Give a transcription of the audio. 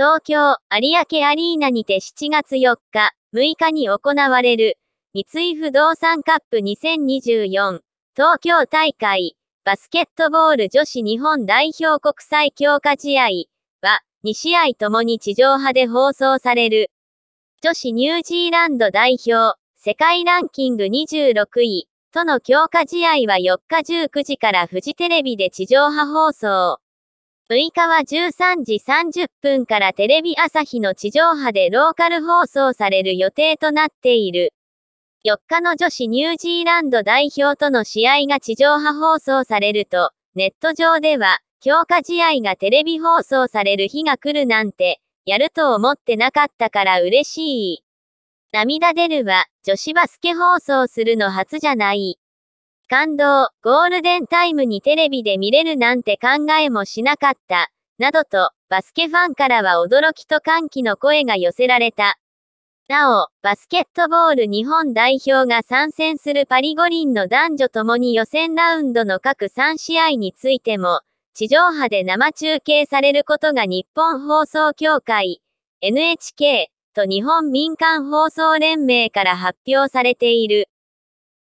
東京、有明アリーナにて7月4日、6日に行われる、三井不動産カップ2024東京大会バスケットボール女子日本代表国際強化試合は2試合ともに地上波で放送される。女子ニュージーランド代表世界ランキング26位との強化試合は4日19時からフジテレビで地上波放送。6日は13時30分からテレビ朝日の地上波でローカル放送される予定となっている。4日の女子ニュージーランド代表との試合が地上波放送されると、ネット上では、強化試合がテレビ放送される日が来るなんて、やると思ってなかったから嬉しい。涙出るわ、女子バスケ放送するの初じゃない。感動、ゴールデンタイムにテレビで見れるなんて考えもしなかった、などと、バスケファンからは驚きと歓喜の声が寄せられた。なお、バスケットボール日本代表が参戦するパリ五輪の男女ともに予選ラウンドの各3試合についても、地上波で生中継されることが日本放送協会、NHK と日本民間放送連盟から発表されている。